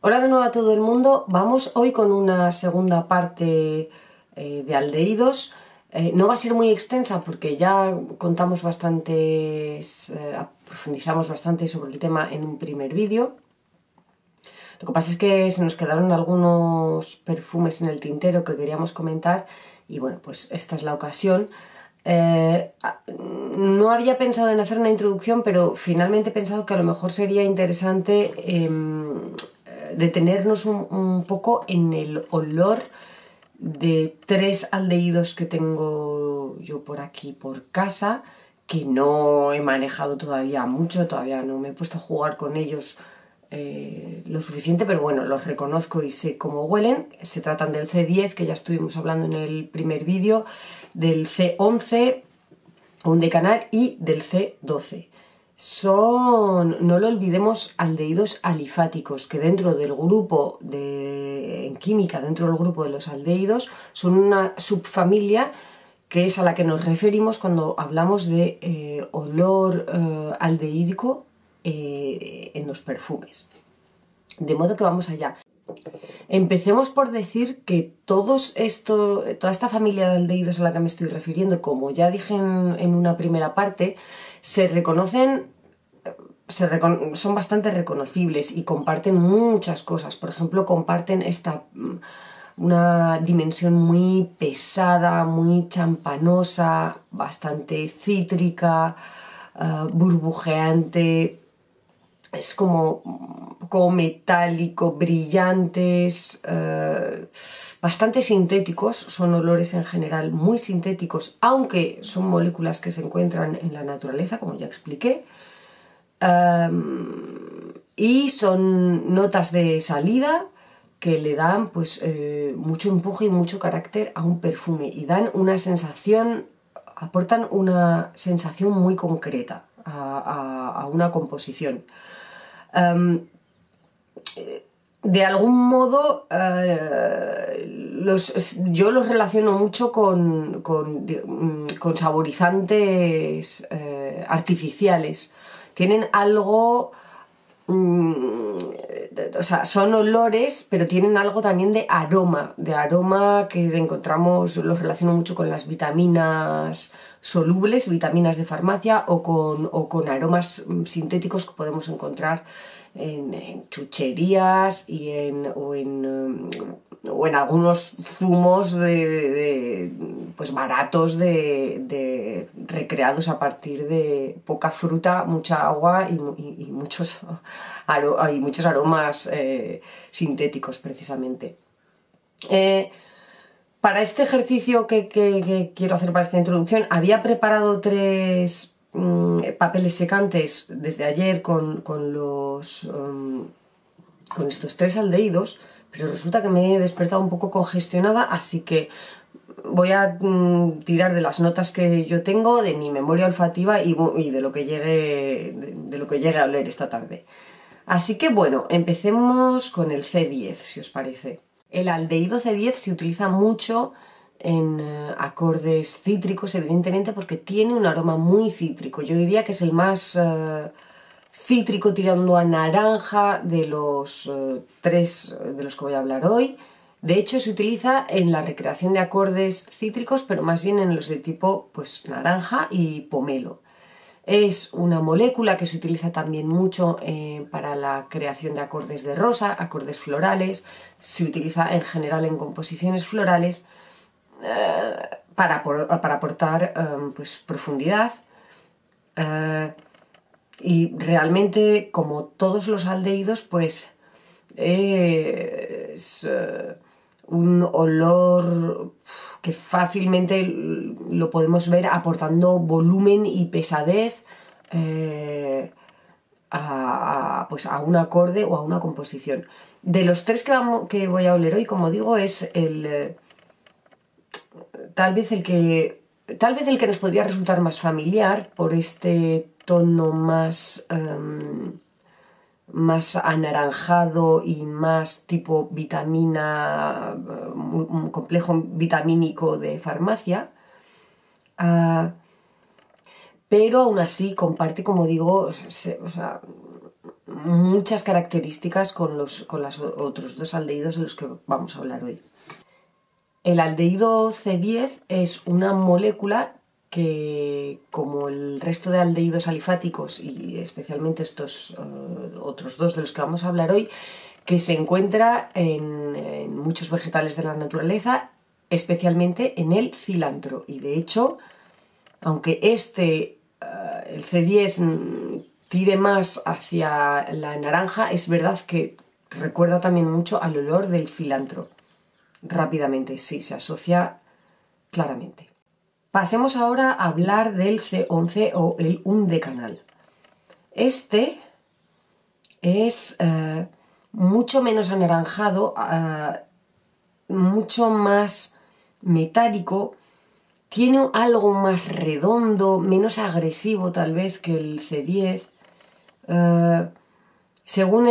Hola de nuevo a todo el mundo. Vamos hoy con una segunda parte eh, de Aldeídos eh, no va a ser muy extensa porque ya contamos bastantes, eh, profundizamos bastante sobre el tema en un primer vídeo. Lo que pasa es que se nos quedaron algunos perfumes en el tintero que queríamos comentar y bueno, pues esta es la ocasión. Ah, no había pensado en hacer una introducción, pero finalmente he pensado que a lo mejor sería interesante em, detenernos un, poco en el olor de tres aldeídos que tengo yo por aquí, por casa, que no he manejado todavía mucho, todavía no me he puesto a jugar con ellos eh, lo suficiente, pero bueno, los reconozco y sé cómo huelen. Se tratan del C10, que ya estuvimos hablando en el primer vídeo, del C11, un decanal y del C12 son, no lo olvidemos, aldehídos alifáticos, que dentro del grupo de, en química, dentro del grupo de los aldehídos, son una subfamilia que es a la que nos referimos cuando hablamos de eh, olor eh, aldeídico aldehídico en los perfumes. De modo que vamos allá. Empecemos por decir que todos esto, toda esta familia de aldehídos a la que me estoy refiriendo, como ya dije en una primera parte, se reconocen son bastante reconocibles y comparten muchas cosas. Por ejemplo, comparten esta mm, una dimensión muy pesada, muy champanosa, bastante cítrica, eh, burbujeante. Es como, como metálico, brillantes. Eh, bastante sintéticos, son olores en general muy sintéticos, aunque son moléculas que se encuentran en la naturaleza, como ya expliqué. y son notas de salida que le dan pues eh, mucho empuje y mucho carácter a un perfume y dan una sensación, aportan una sensación muy concreta a, una composición. Eh, de algún modo eh, yo los relaciono mucho con, con, mm, saborizantes eh, artificiales. Tienen algo... Mm, o sea, son olores, pero tienen algo también de aroma, de aroma que encontramos, los relaciono mucho con las vitaminas solubles, vitaminas de farmacia o con aromas mm, sintéticos que podemos encontrar en, chucherías y en, o en, um, o algunos zumos de, pues baratos de, de, recreados a partir de poca fruta, mucha agua y, muchos, muchos aromas eh, sintéticos precisamente. Eh, para este ejercicio que quiero hacer para esta introducción había preparado tres Mm, eh, papeles secantes desde ayer con, con los, mm, con estos tres aldeídos, pero resulta que me he despertado un poco congestionada, así que voy a mm, tirar de las notas que yo tengo, de mi memoria olfativa y, de lo que llegue de, lo que llegue a leer esta tarde. Así que bueno, empecemos con el C10, si os parece. El aldeído C10 se utiliza mucho en eh, acordes cítricos, evidentemente, porque tiene un aroma muy cítrico. Yo diría que es el más eh, cítrico tirando a naranja de los eh, tres de los que voy a hablar hoy. De hecho, se utiliza en la recreación de acordes cítricos, pero más bien en los de tipo pues, naranja y pomelo. Es una molécula que se utiliza también mucho para la creación de acordes de rosa, acordes florales, se utiliza en general en composiciones florales para, aportar em, pues, profundidad. Eh, y realmente, como todos los aldeídos pues es eh, un olor que fácilmente lo podemos ver aportando volumen y pesadez eh, a, pues a un acorde o a una composición. De los tres que, que voy a oler hoy, como digo, es el, tal vez el que tal vez el que nos podría resultar más familiar por este tono más em, más anaranjado y más tipo vitamina un complejo vitamínico de farmacia ah, pero aún así comparte como digo muchas características con los con los otros dos aldeídos de los que vamos a hablar hoy el aldehído C10 es una molécula que, como el resto de aldehídos alifáticos y especialmente estos eh, otros dos de los que vamos a hablar hoy, que se encuentra en, muchos vegetales de la naturaleza, especialmente en el cilantro. Y de hecho, aunque este, eh, el C10, mm, tire más hacia la naranja, es verdad que recuerda también mucho al olor del cilantro rápidamente, sí, se asocia claramente. Pasemos ahora a hablar del C11 o el canal Este es eh, mucho menos anaranjado, eh, mucho más metálico, tiene algo más redondo, menos agresivo tal vez que el C10. Según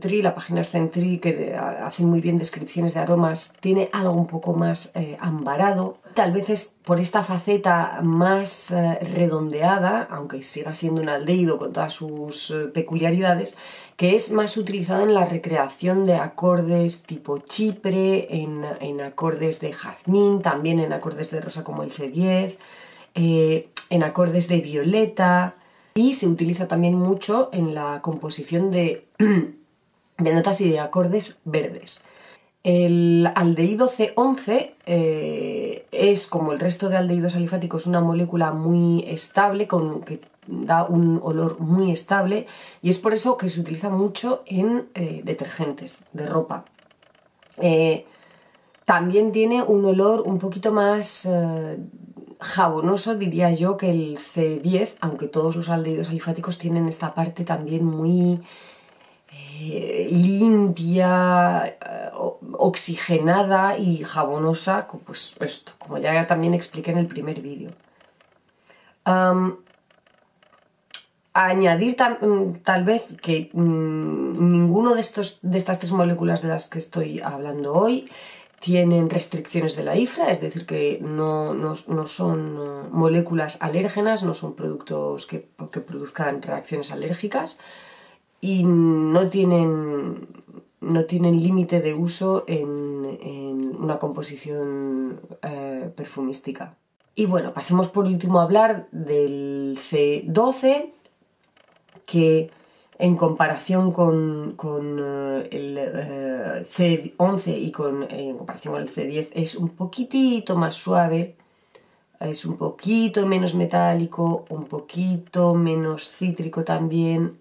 Tree, la página Tree, que hace muy bien descripciones de aromas, tiene algo un poco más eh, ambarado. Tal vez es por esta faceta más eh, redondeada, aunque siga siendo un aldeído con todas sus eh, peculiaridades, que es más utilizada en la recreación de acordes tipo chipre, en, en acordes de jazmín, también en acordes de rosa como el C10, en acordes de violeta y se utiliza también mucho en la composición de, de notas y de acordes verdes. El aldehído C11 eh, es, como el resto de aldehídos alifáticos, una molécula muy estable, con, que da un olor muy estable, y es por eso que se utiliza mucho en eh, detergentes de ropa. Eh, también tiene un olor un poquito más jabonoso diría yo que el C10, aunque todos los aldehídos alifáticos tienen esta parte también muy eh, limpia, eh, oxigenada y jabonosa, pues esto, como ya también expliqué en el primer vídeo. añadir mm, tal vez que mm, ninguno de, estos, de estas tres moléculas de las que estoy hablando hoy tienen restricciones de la IFRA, es decir, que no, son moléculas alérgenas, no son productos que, produzcan reacciones alérgicas y no tienen, no tienen límite de uso en, una composición eh, perfumística. Y bueno, pasemos por último a hablar del C12, que eh, eh, eh, en comparación con, el C11 y con, en comparación con el C10 es un poquitito más suave, es un poquito menos metálico, un poquito menos cítrico también,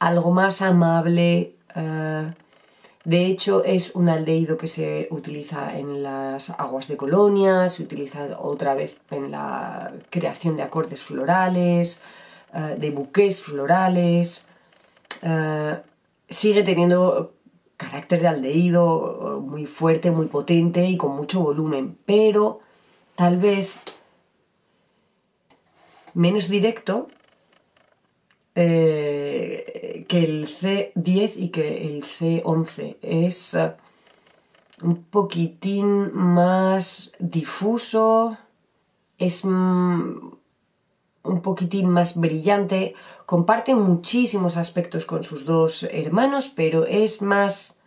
algo más amable. de hecho, es un aldeído que se utiliza en las aguas de colonia, se utiliza otra vez en la creación de acordes florales, de buques florales. Eh, sigue teniendo carácter de aldeído, eh, muy fuerte, muy potente y con mucho volumen, pero tal vez menos directo eh, que el C10 y que el C11. Es un poquitín más difuso, es mm, un poquitín más brillante, comparte muchísimos aspectos con sus dos hermanos, pero es más,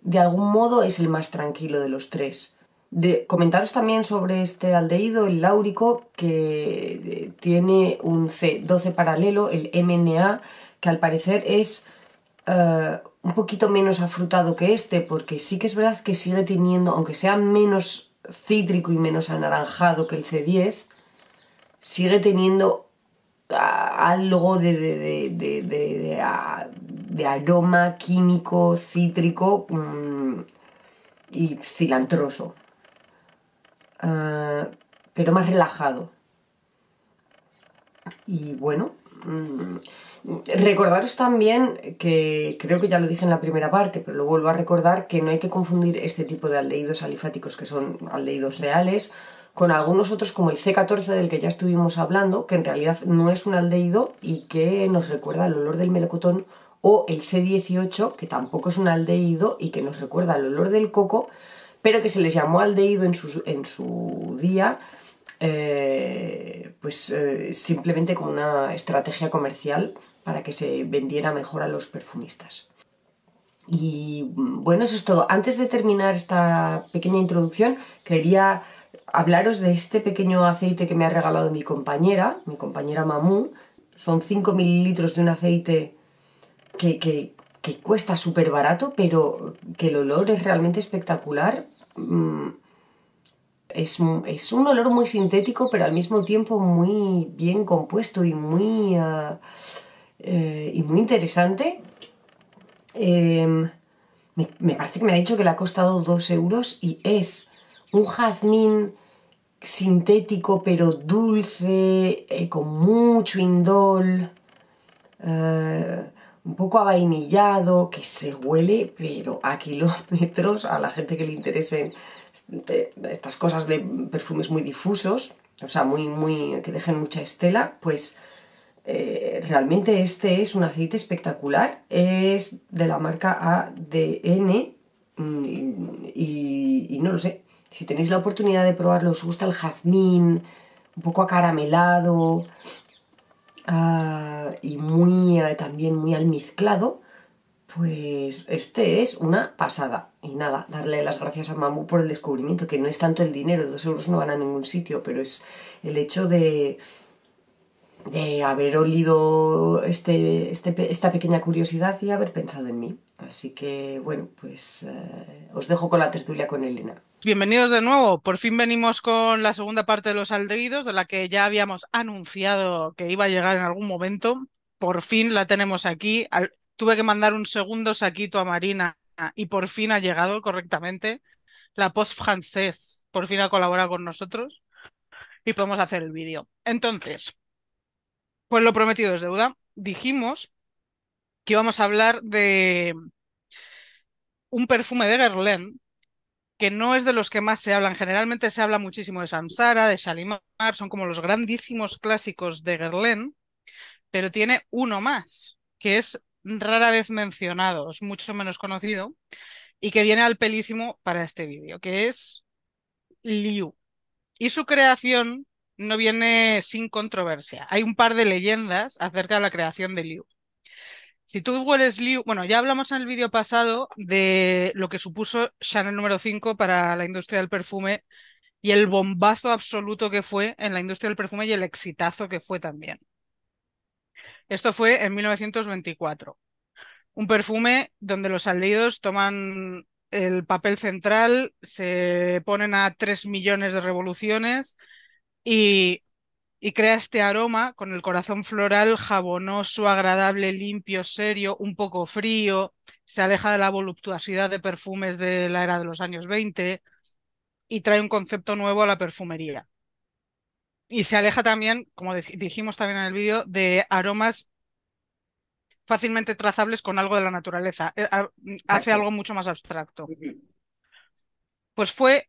de algún modo, es el más tranquilo de los tres. De, comentaros también sobre este aldeído, el láurico, que eh, tiene un C12 paralelo, el MNA, que al parecer es eh, un poquito menos afrutado que este, porque sí que es verdad que sigue teniendo, aunque sea menos cítrico y menos anaranjado que el C10, sigue teniendo ah, algo de, ah, de, aroma químico, cítrico mm, y cilantroso. Ah, pero más relajado. Y bueno, mm, recordaros también que creo que ya lo dije en la primera parte, pero lo vuelvo a recordar que no hay que confundir este tipo de aldeídos alifáticos que son aldeídos reales con algunos otros como el C14 del que ya estuvimos hablando, que en realidad no es un aldeído y que nos recuerda el olor del melocotón, o el C18, que tampoco es un aldeído y que nos recuerda el olor del coco, pero que se les llamó aldeído en su, en su día, eh, pues eh, simplemente como una estrategia comercial para que se vendiera mejor a los perfumistas. Y mm, bueno, eso es todo. Antes de terminar esta pequeña introducción, quería hablaros de este pequeño aceite que me ha regalado mi compañera, mi compañera Mamú. Son 5 mililitros de un aceite que, cuesta súper barato, pero que el olor es realmente espectacular. Mm, es, un olor muy sintético, pero al mismo tiempo muy bien compuesto y muy, ah, eh, y muy interesante. Em, me, me, parece que me ha dicho que le ha costado 2 euros y es un jazmín sintético pero dulce, eh, con mucho indol, eh, un poco avainillado, que se huele pero a kilómetros a la gente que le interesen este, estas cosas de perfumes muy difusos, o sea, muy, muy, que dejen mucha estela, pues eh, realmente este es un aceite espectacular, es de la marca ADN mm, y no lo sé, si tenéis la oportunidad de probarlo, os gusta el jazmín, un poco acaramelado ah, y muy eh, también muy almizclado, pues este es una pasada. Y nada, darle las gracias a Mamu por el descubrimiento, que no es tanto el dinero, dos euros no van a ningún sitio, pero es el hecho de, de haber olido este, este esta pequeña curiosidad y haber pensado en mí. Así que, bueno, pues eh, os dejo con la tertulia con Elena. Bienvenidos de nuevo. Por fin venimos con la segunda parte de los Aldeídos, de la que ya habíamos anunciado que iba a llegar en algún momento. Por fin la tenemos aquí. Tuve que mandar un segundo saquito a Marina y por fin ha llegado correctamente. La post francés por fin ha colaborado con nosotros y podemos hacer el vídeo. Entonces, pues lo prometido es deuda. Dijimos y vamos a hablar de un perfume de Guerlain que no es de los que más se hablan. Generalmente se habla muchísimo de Samsara, de Shalimar, son como los grandísimos clásicos de Guerlain, pero tiene uno más, que es rara vez mencionado, es mucho menos conocido, y que viene al pelísimo para este vídeo, que es Liu. Y su creación no viene sin controversia. Hay un par de leyendas acerca de la creación de Liu. Si tú hueles Liu, bueno, ya hablamos en el vídeo pasado de lo que supuso Chanel número 5 para la industria del perfume y el bombazo absoluto que fue en la industria del perfume y el exitazo que fue también. Esto fue en 1924. Un perfume donde los aldeídos toman el papel central, se ponen a 3 millones de revoluciones y y crea este aroma con el corazón floral jabonoso, agradable, limpio, serio, un poco frío, se aleja de la voluptuosidad de perfumes de la era de los años 20 y trae un concepto nuevo a la perfumería. Y se aleja también, como dijimos también en el vídeo, de aromas fácilmente trazables con algo de la naturaleza. Eh, mm, hace algo mucho más abstracto. Pues fue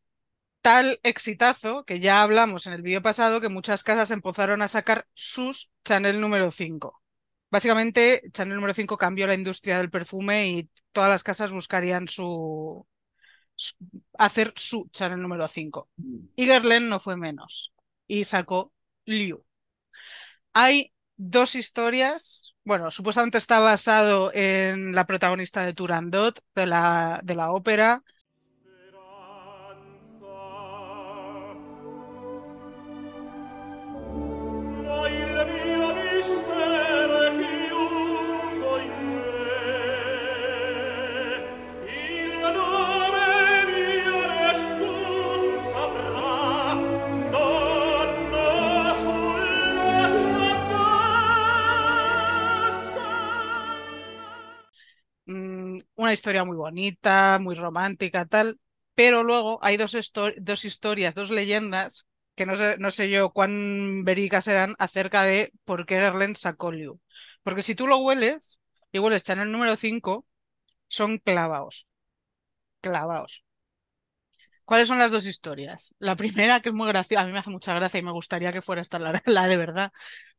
tal exitazo que ya hablamos en el vídeo pasado que muchas casas empezaron a sacar sus Chanel número 5. Básicamente, Chanel número 5 cambió la industria del perfume y todas las casas buscarían su, hacer su Chanel número 5. Y Guerlain no fue menos y sacó Liu. Hay dos historias. Bueno, supuestamente está basado en la protagonista de Turandot, de la, de la ópera historia muy bonita, muy romántica, tal, pero luego hay dos, dos historias, dos leyendas, que no sé, no sé yo cuán verídicas eran acerca de por qué Gerlen sacó Liu. Porque si tú lo hueles, y en el número 5, son clavaos. Clavaos. ¿Cuáles son las dos historias? La primera, que es muy graciosa, a mí me hace mucha gracia y me gustaría que fuera esta la, la de verdad,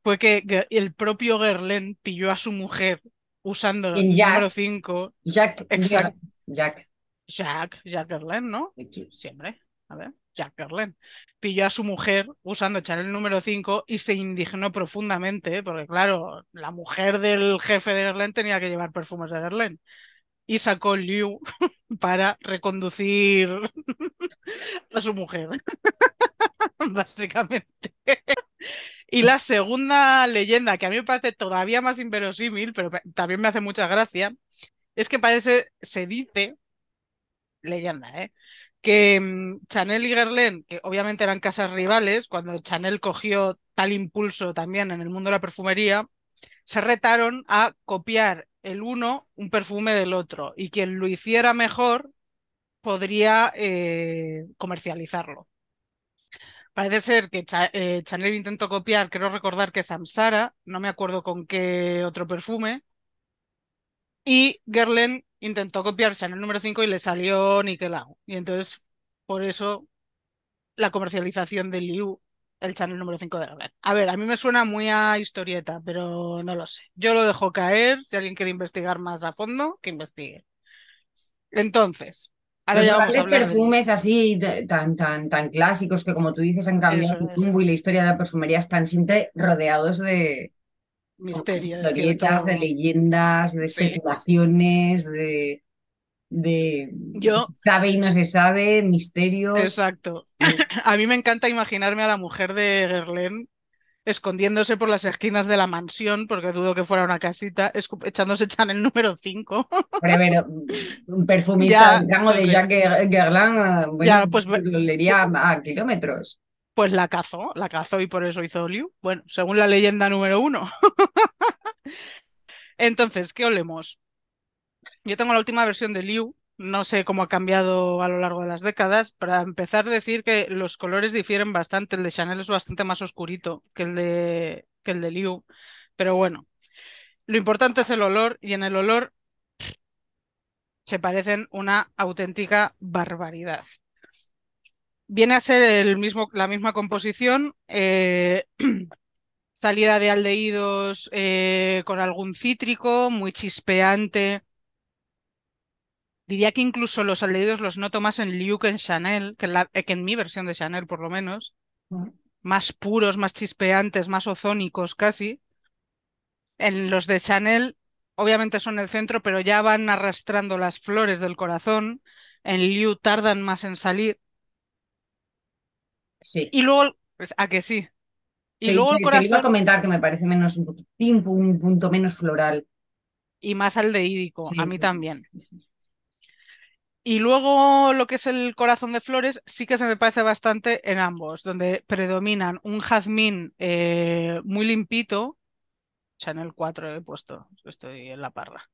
fue que el propio Gerlen pilló a su mujer usando el número 5. Jack, exacto, Jack. Jack, Jack ¿no? Siempre. A ver, Jack Erlen. Pilló a su mujer usando el número 5 y se indignó profundamente, ¿eh? porque claro, la mujer del jefe de Erlen tenía que llevar perfumes de Erlen. Y sacó Liu para reconducir a su mujer, básicamente. Y la segunda leyenda, que a mí me parece todavía más inverosímil, pero también me hace mucha gracia, es que parece, se dice, leyenda, ¿eh? que mm, Chanel y Guerlain, que obviamente eran casas rivales, cuando Chanel cogió tal impulso también en el mundo de la perfumería, se retaron a copiar el uno un perfume del otro y quien lo hiciera mejor podría eh, comercializarlo. Parece ser que eh, Chanel intentó copiar, creo recordar que Samsara, no me acuerdo con qué otro perfume. Y Guerlain intentó copiar Chanel número 5 y le salió Nickelau. Y entonces, por eso, la comercialización de Liu, el Chanel número 5 de verdad A ver, a mí me suena muy a historieta, pero no lo sé. Yo lo dejo caer. Si alguien quiere investigar más a fondo, que investigue. Entonces, perfumes así tan, tan, tan clásicos que como tú dices han cambiado el y la historia de la perfumería están siempre rodeados de misterios, de, de leyendas, de situaciones, de yo sabe y no se sabe, misterios... Exacto. a mí me encanta imaginarme a la mujer de Gerlén escondiéndose por las esquinas de la mansión, porque dudo que fuera una casita, echándose echan el número 5. un perfumista de Jacques Guerlain, ah, ya, pues lo leería a kilómetros. Pues la cazó, la cazó y por eso hizo Liu. Bueno, según la leyenda número uno. Entonces, ¿qué olemos? Yo tengo la última versión de Liu, no sé cómo ha cambiado a lo largo de las décadas. Para empezar, decir que los colores difieren bastante. El de Chanel es bastante más oscurito que el de, el Liu. Pero bueno, lo importante es el olor y en el olor se parecen una auténtica barbaridad. Viene a ser el mismo, la misma composición, eh, salida de aldeídos eh, con algún cítrico, muy chispeante, Diría que incluso los aldeídos los noto más en Liu que en Chanel, que eh, en, mi versión de Chanel por lo menos. Mm. Más puros, más chispeantes, más ozónicos casi. En los de Chanel, obviamente son el centro, pero ya van arrastrando las flores del corazón. En Liu tardan más en salir. Sí. Y luego, pues, a que sí. Y luego el corazón. iba a comentar que me parece menos un, punto, punto menos floral. Y más aldeídico, a mí también. Y luego lo que es el corazón de flores sí que se me parece bastante en ambos, donde predominan un jazmín eh, muy limpito, Chanel 4 he puesto, estoy en la parra,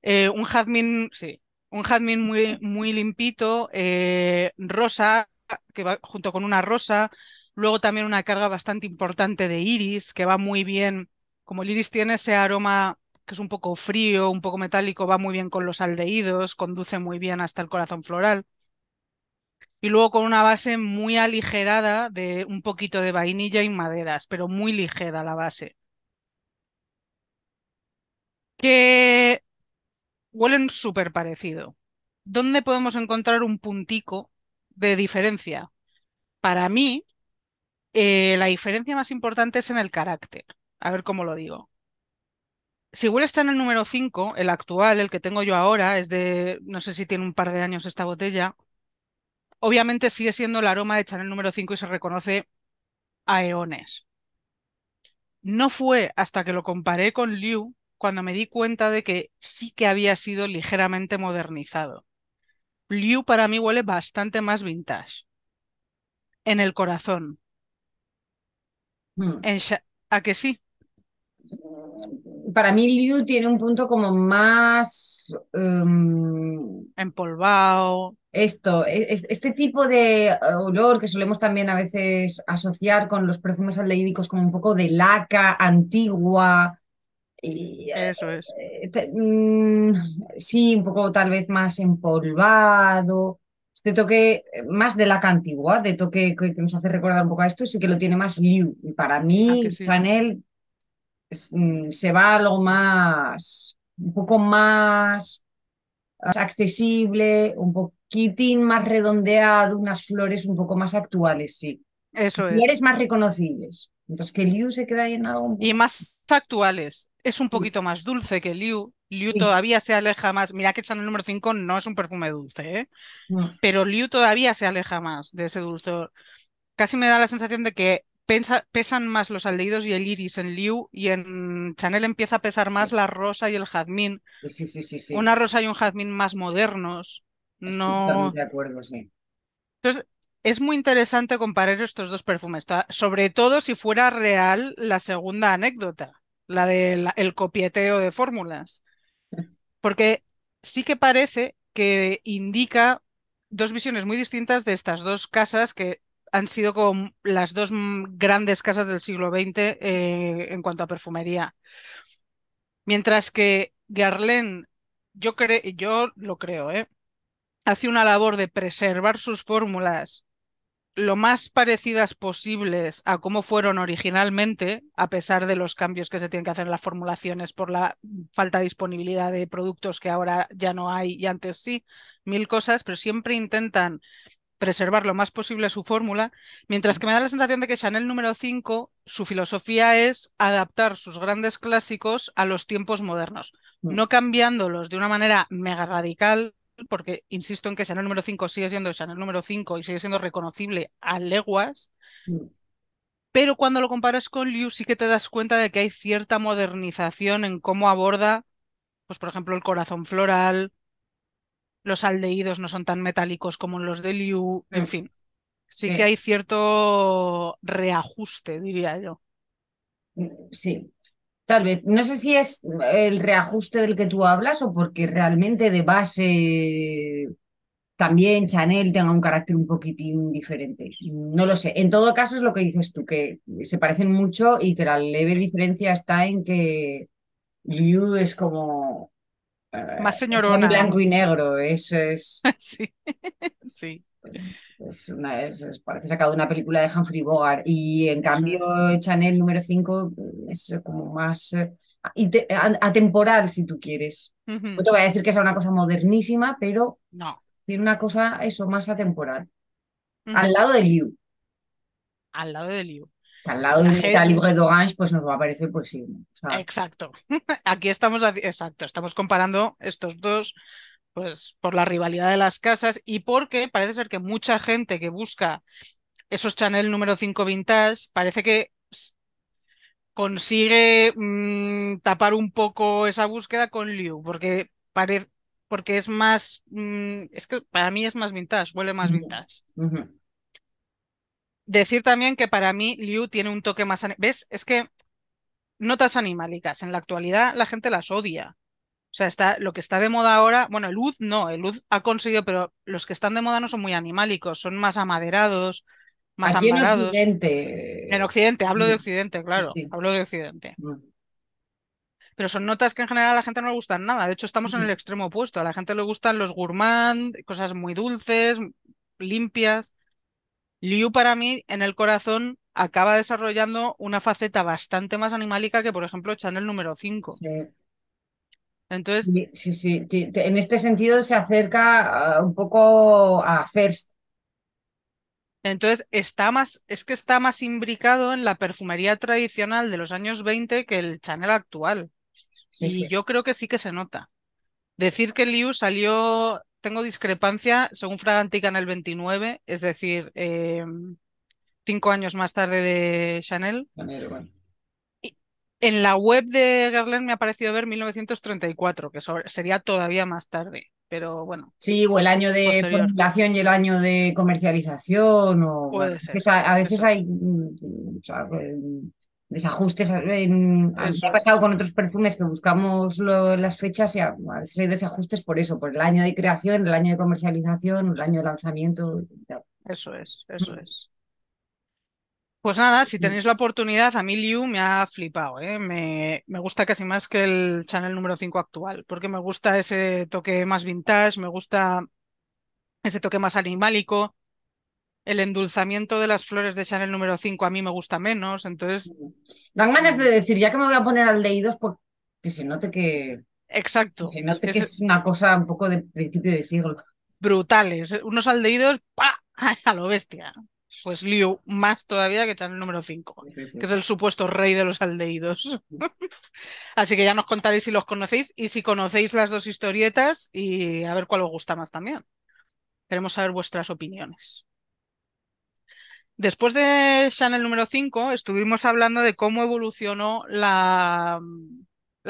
eh, un jazmín, sí, un jazmín muy, muy limpito, eh, rosa, que va junto con una rosa, luego también una carga bastante importante de iris, que va muy bien, como el iris tiene ese aroma que es un poco frío, un poco metálico, va muy bien con los aldeídos, conduce muy bien hasta el corazón floral. Y luego con una base muy aligerada de un poquito de vainilla y maderas, pero muy ligera la base. Que huelen súper parecido. ¿Dónde podemos encontrar un puntico de diferencia? Para mí, eh, la diferencia más importante es en el carácter. A ver cómo lo digo si huele está en el número 5, el actual, el que tengo yo ahora, es de, no sé si tiene un par de años esta botella, obviamente sigue siendo el aroma de Chanel número 5 y se reconoce a eones. No fue hasta que lo comparé con Liu cuando me di cuenta de que sí que había sido ligeramente modernizado. Liu para mí huele bastante más vintage. En el corazón. Hmm. a que sí para mí Liu tiene un punto como más... Em, empolvado. Esto, e, este tipo de eh, olor que solemos también a veces asociar con los perfumes aldeídicos como un poco de laca antigua. Eso es. Eh, mm, sí, un poco tal vez más empolvado. Este toque eh, más de laca antigua, de toque que, nos hace recordar un poco a esto, sí que lo tiene más Liu. Y para mí, ah, Chanel Mm, se va algo más, un poco más ah, accesible, un poquitín más redondeado, unas flores un poco más actuales, sí. Eso es. eres más reconocibles. Entonces que Liu se queda ahí en algo. Y más actuales. Es un poquito más dulce que Liu. Liu todavía se aleja más. Mira que el número 5 no es un perfume dulce, ¿eh? Pero Liu todavía se aleja más de ese dulce, Casi me da la sensación de que pesan más los aldeídos y el iris en Liu y en Chanel empieza a pesar más la rosa y el jazmín. Una rosa y un jazmín más modernos. No. De acuerdo, sí. Entonces, es muy interesante comparar estos dos perfumes, sobre todo si fuera real la segunda anécdota, la del el copieteo de fórmulas. Porque sí que parece que indica dos visiones muy distintas de estas dos casas que han sido como las dos grandes casas del siglo XX eh, en cuanto a perfumería. Mientras que Guerlain, yo, y yo lo creo, ¿eh? hace una labor de preservar sus fórmulas lo más parecidas posibles a cómo fueron originalmente, a pesar de los cambios que se tienen que hacer en las formulaciones por la falta de disponibilidad de productos que ahora ya no hay y antes sí, mil cosas, pero siempre intentan preservar lo más posible su fórmula, mientras que me da la sensación de que Chanel número 5, su filosofía es adaptar sus grandes clásicos a los tiempos modernos, mm. no cambiándolos de una manera mega radical, porque insisto en que Chanel número 5 sigue siendo Chanel número 5 y sigue siendo reconocible a leguas, mm. pero cuando lo comparas con Liu sí que te das cuenta de que hay cierta modernización en cómo aborda, pues por ejemplo, el corazón floral, los aldeídos no son tan metálicos como los de Liu, en mm. fin. Sí, sí, que hay cierto reajuste, diría yo. Sí, tal vez. No sé si es el reajuste del que tú hablas o porque realmente de base también Chanel tenga un carácter un poquitín diferente. No lo sé. En todo caso es lo que dices tú, que se parecen mucho y que la leve diferencia está en que Liu es como eh, más señorona. En blanco y negro, eso es. sí, sí. Es una, es, parece sacado de una película de Humphrey Bogart y en cambio Chanel número 5 es como más eh, atemporal si tú quieres. No te voy a decir que sea una cosa modernísima, pero no. tiene una cosa eso más atemporal. Al lado de Liu. Al lado de Liu al lado de la libre pues nos va a parecer, pues sí. Exacto. Aquí estamos, exacto, estamos comparando estos dos, pues por la rivalidad de las casas y porque parece ser que mucha gente que busca esos Chanel número 5 vintage, parece que consigue mm, tapar un poco esa búsqueda con Liu, porque parece porque es más, mm, es que para mí es más vintage, huele más vintage. Decir también que para mí Liu tiene un toque más... ¿Ves? Es que notas animálicas. En la actualidad la gente las odia. O sea, está, lo que está de moda ahora, bueno, el luz no, el eh, luz ha conseguido, pero los que están de moda no son muy animálicos, son más amaderados, más Aquí En Occidente. En Occidente, hablo de Occidente, claro, hablo de Occidente. Mm. Pero son notas que en general a la gente no le gustan nada. De hecho, estamos en el extremo opuesto. A la gente le gustan los gourmand, cosas muy dulces, limpias. Liu para mí en el corazón acaba desarrollando una faceta bastante más animálica que, por ejemplo, Chanel número 5. Sí. Entonces... Sí, sí, En este sentido se acerca ah, un poco a First. Entonces está más, es que está más imbricado en la perfumería tradicional de los años 20 que el Chanel actual. y yo creo que sí que se nota. Decir que Liu salió, tengo discrepancia, según Fragantica en el 29, es decir, eh, cinco años más tarde de Chanel. en la web de Garland me ha parecido ver 1934, que sería todavía más tarde, pero bueno. Sí, o el año de publicación y el año de comercialización, o Puede ser, a, veces hay mm, mm, mm, desajustes. Eh, ha pasado con otros perfumes que buscamos las fechas y hay desajustes por eso, por el año de creación, el año de comercialización, el año de lanzamiento. Eso es, eso es. Pues nada, si mm. tenéis la oportunidad, a mí Liu me ha flipado, ¿eh? me, me, gusta casi más que el Chanel número 5 actual, porque me gusta ese toque más vintage, me gusta ese toque más animálico, el endulzamiento de las flores de Chanel número 5 a mí me gusta menos, entonces... Dan ganas mm. de decir, ya que me voy a poner aldeídos, porque se note que... Exacto. se note que es, una cosa un poco de principio de siglo. Brutales, unos aldeídos, ¡pa! a lo bestia. Pues Liu, más todavía que Chanel número 5, que es el supuesto rey de los aldeídos. Así que ya nos contaréis si los conocéis y si conocéis las dos historietas y a ver cuál os gusta más también. Queremos saber vuestras opiniones. Después de Chanel número 5, estuvimos hablando de cómo evolucionó la,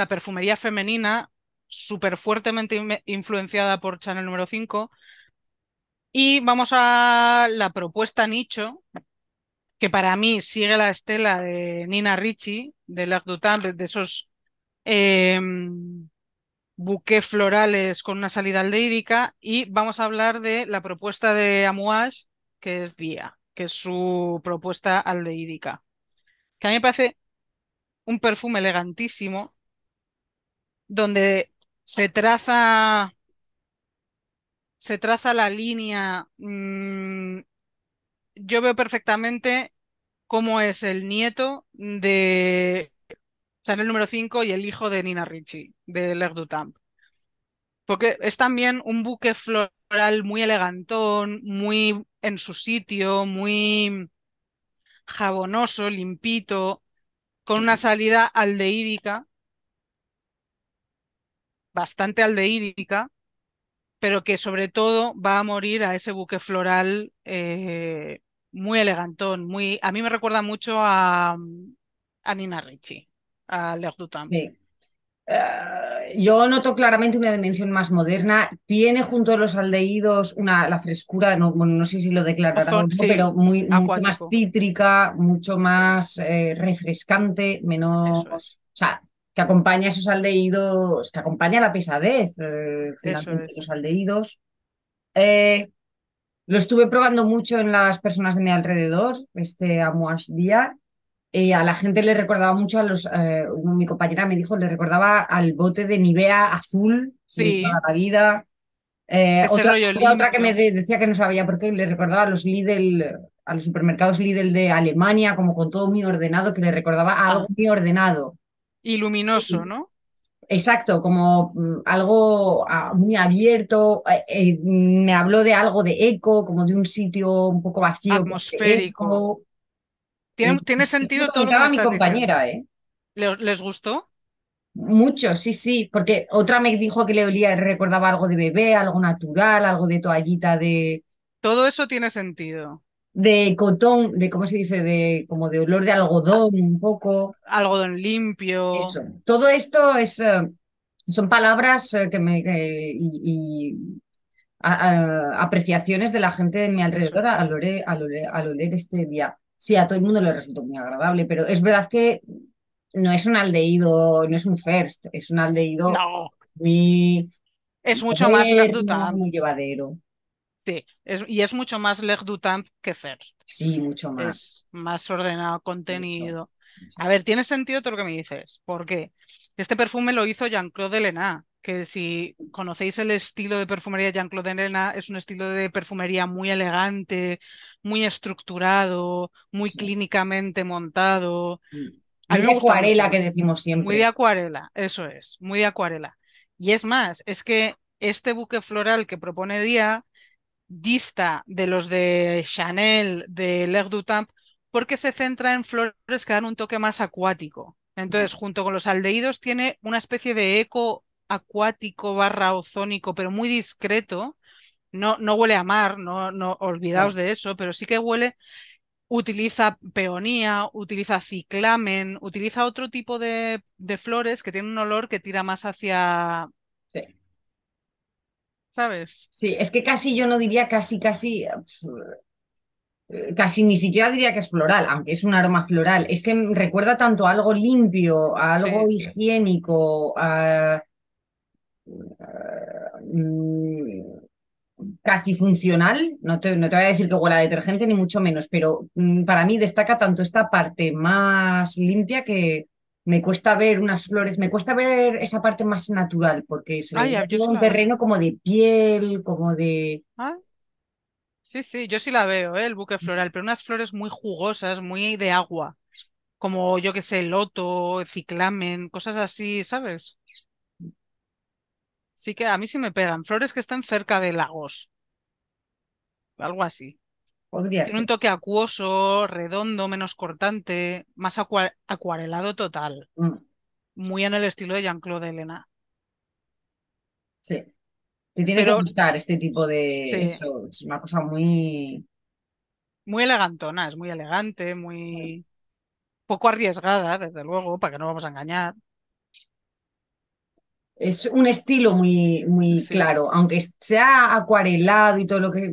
perfumería femenina, súper fuertemente influenciada por Chanel número 5. Y vamos a la propuesta nicho, que para mí sigue la estela de Nina Ricci, de la de esos eh, em, buques florales con una salida aldeídica Y vamos a hablar de la propuesta de Amouage, que es Día que es su propuesta aldeídica. que a mí me parece un perfume elegantísimo, donde se traza, se traza la línea. Mm, yo veo perfectamente cómo es el nieto de el número 5 y el hijo de Nina Ricci, de Lerdutamp. Porque es también un buque flor muy elegantón, muy en su sitio, muy jabonoso, limpito, con una salida aldeídica, bastante aldeídica, pero que sobre todo va a morir a ese buque floral eh, muy elegantón, muy, a mí me recuerda mucho a, mm, Nina Ricci, a L'Air du eh, yo noto claramente una dimensión más moderna. Tiene junto a los aldeídos una, la frescura, no, sé si lo declarará, sí, pero mucho más cítrica, mucho más eh, refrescante, menos. O sea, que acompaña esos aldeídos, que acompaña la pesadez de eh, los aldeídos. lo estuve probando mucho en las personas de mi alrededor, este Amuas Día, eh, a la gente le recordaba mucho a los, eh, mi compañera me dijo, le recordaba al bote de Nivea azul sí. de la vida. Eh, otra, otra, que me decía que no sabía por qué, le recordaba a los Lidl, a los supermercados Lidl de Alemania, como con todo muy ordenado, que le recordaba algo ah. muy ordenado. Y luminoso, ¿no? Exacto, como mm, algo ah, muy abierto. Eh, me habló de algo de eco, como de un sitio un poco vacío. Atmosférico. Tiene, sentido todo lo que mi compañera, ¿eh? ¿Les gustó? Mucho, sí, sí, porque otra me dijo que le olía, recordaba algo de bebé, algo natural, algo de toallita de. Todo eso tiene sentido. De cotón, de cómo se dice, de como de olor de algodón, un poco. Algodón limpio. Todo esto es eh, son palabras eh, que me y, apreciaciones de la gente de mi alrededor al al oler este día. Sí, a todo el mundo le resultó muy agradable, pero es verdad que no es un aldeído, no es un first, es un aldeído muy... Es mucho más Muy llevadero. Sí, es, y es mucho más Leg que First. Sí, mucho más. Es más ordenado contenido. A ver, tiene sentido todo lo que me dices. Porque Este perfume lo hizo Jean-Claude Elena, que si conocéis el estilo de perfumería de Jean-Claude Elena, es un estilo de perfumería muy elegante, muy estructurado, muy clínicamente montado. Hay mm. Muy acuarela que decimos siempre. Muy de acuarela, eso es, muy de acuarela. Y es más, es que este buque floral que propone Día dista de los de Chanel, de L'Air du porque se centra en flores que dan un toque más acuático. Entonces, junto con los aldeídos, tiene una especie de eco acuático barra ozónico, pero muy discreto, no, huele a mar, no, no olvidaos de eso, pero sí que huele, utiliza peonía, utiliza ciclamen, utiliza otro tipo de, de flores que tienen un olor que tira más hacia... Sí. ¿Sabes? Sí, es que casi yo no diría casi, casi, casi ni siquiera diría que es floral, aunque es un aroma floral. Es que recuerda tanto a algo limpio, a algo higiénico, a... Mm, casi funcional, no te, no te voy a decir que huela a detergente ni mucho menos, pero mm, para mí destaca tanto esta parte más limpia que me cuesta ver unas flores, me cuesta ver esa parte más natural, porque es un terreno como de piel, como de... Ah. Sí, sí, yo sí la veo, ¿eh? el buque floral, pero unas flores muy jugosas, muy de agua, como yo que sé, loto, ciclamen, cosas así, ¿sabes? Sí que a mí sí me pegan. Flores que están cerca de lagos algo así. Tiene un toque acuoso, redondo, menos cortante, más acuarelado total. Mm. Muy en el estilo de Jean-Claude Elena. Sí. Te tiene que gustar este tipo de. es una cosa muy. Muy elegantona, es muy elegante, muy. Poco arriesgada, desde luego, para que no vamos a engañar es un estilo muy, muy claro, aunque sea acuarelado y todo lo que,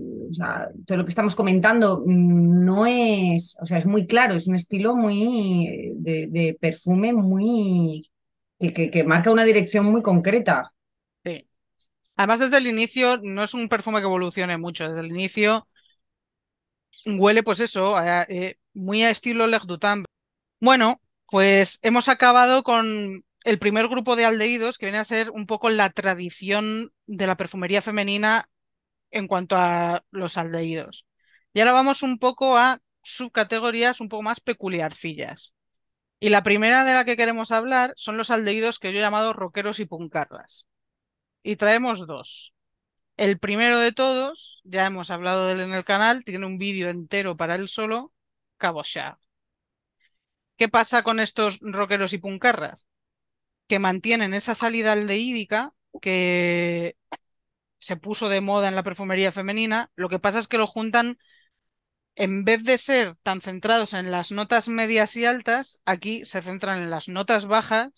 todo lo que estamos comentando, mm, no es, o sea, es muy claro, es un estilo muy de, perfume muy que, marca una dirección muy concreta. Sí. Además, desde el inicio, no es un perfume que evolucione mucho, desde el inicio huele, pues eso, eh, muy a estilo Le Bueno, pues hemos acabado con el primer grupo de aldeídos que viene a ser un poco la tradición de la perfumería femenina en cuanto a los aldeídos Y ahora vamos un poco a subcategorías un poco más peculiarcillas. Y la primera de la que queremos hablar son los aldeídos que yo he llamado roqueros y puncarras. Y traemos dos. El primero de todos, ya hemos hablado de él en el canal, tiene un vídeo entero para él solo, Cabochard. ¿Qué pasa con estos roqueros y puncarras? que mantienen esa salida aldehídica que se puso de moda en la perfumería femenina, lo que pasa es que lo juntan, en vez de ser tan centrados en las notas medias y altas, aquí se centran en las notas bajas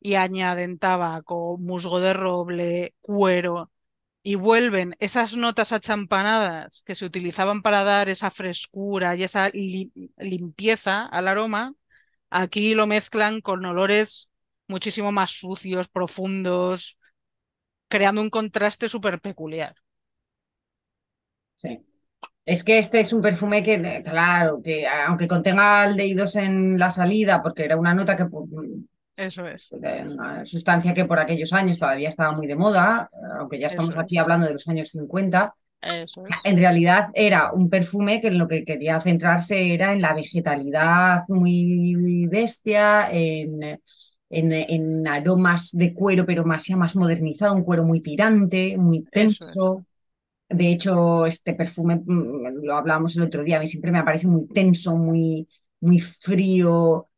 y añaden tabaco, musgo de roble, cuero, y vuelven esas notas achampanadas que se utilizaban para dar esa frescura y esa limpieza al aroma, aquí lo mezclan con olores muchísimo más sucios, profundos, creando un contraste súper peculiar. Sí. Es que este es un perfume que, claro, que aunque contenga aldeídos en la salida, porque era una nota que... Eso es. Una sustancia que por aquellos años todavía estaba muy de moda, aunque ya estamos aquí hablando de los años 50. En realidad era un perfume que en lo que quería centrarse era en la vegetalidad muy bestia, en en, aromas de cuero, pero más, ya más modernizado, un cuero muy tirante, muy tenso. De hecho, este perfume, mm, lo hablábamos el otro día, a mí siempre me parece muy tenso, muy, muy frío.